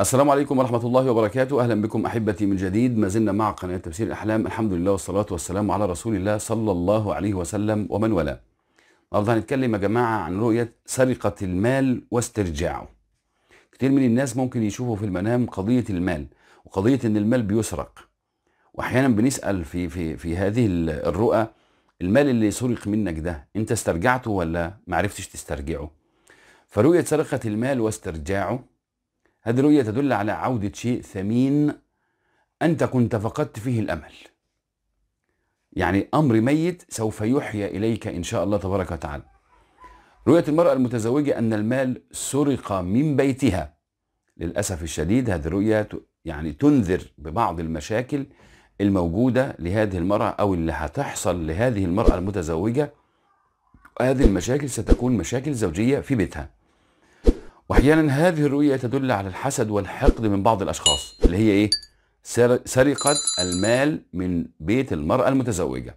السلام عليكم ورحمة الله وبركاته أهلا بكم أحبتي من جديد ما زلنا مع قناة تفسير الأحلام الحمد لله والصلاة والسلام على رسول الله صلى الله عليه وسلم ومن ولا النهاردة هنتكلم يا جماعة عن رؤية سرقة المال واسترجاعه كتير من الناس ممكن يشوفوا في المنام قضية المال وقضية إن المال بيسرق وأحيانا بنسأل في, في, في هذه الرؤى المال اللي سرق منك ده أنت استرجعته ولا معرفتش تسترجعه فرؤية سرقة المال واسترجاعه هذه الرؤية تدل على عودة شيء ثمين أنت كنت فقدت فيه الأمل يعني أمر ميت سوف يحيى إليك إن شاء الله تبارك وتعالى رؤية المرأة المتزوجة أن المال سرق من بيتها للأسف الشديد هذه الرؤية يعني تنذر ببعض المشاكل الموجودة لهذه المرأة أو اللي هتحصل لهذه المرأة المتزوجة هذه المشاكل ستكون مشاكل زوجية في بيتها واحيانا هذه الرؤيه تدل على الحسد والحقد من بعض الاشخاص اللي هي ايه سرقه المال من بيت المراه المتزوجه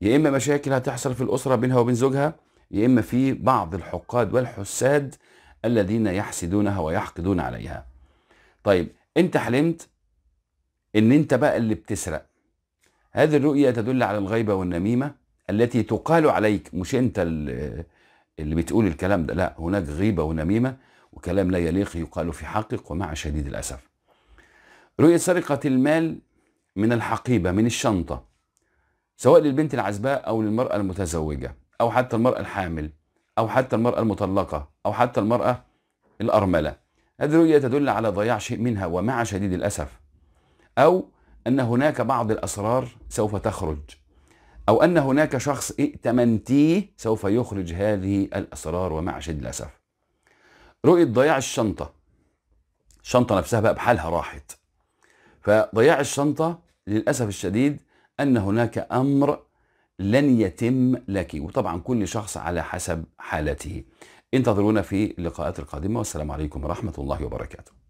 يا اما مشاكل هتحصل في الاسره بينها وبين زوجها يا اما في بعض الحقاد والحساد الذين يحسدونها ويحقدون عليها طيب انت حلمت ان انت بقى اللي بتسرق هذه الرؤيه تدل على الغيبه والنميمه التي تقال عليك مش انت اللي اللي بتقول الكلام ده لا هناك غيبة ونميمة وكلام لا يليق يقال في حقك ومع شديد الأسف رؤية سرقة المال من الحقيبة من الشنطة سواء للبنت العزباء أو للمرأة المتزوجة أو حتى المرأة الحامل أو حتى المرأة المطلقة أو حتى المرأة الأرملة هذه الرؤية تدل على ضياع شيء منها ومع شديد الأسف أو أن هناك بعض الأسرار سوف تخرج أو أن هناك شخص ائتمنتيه سوف يخرج هذه الأسرار ومع شد الأسف رؤية ضياع الشنطة الشنطة نفسها بقى بحالها راحت فضياع الشنطة للأسف الشديد أن هناك أمر لن يتم لك وطبعا كل شخص على حسب حالته انتظرونا في اللقاءات القادمة والسلام عليكم ورحمة الله وبركاته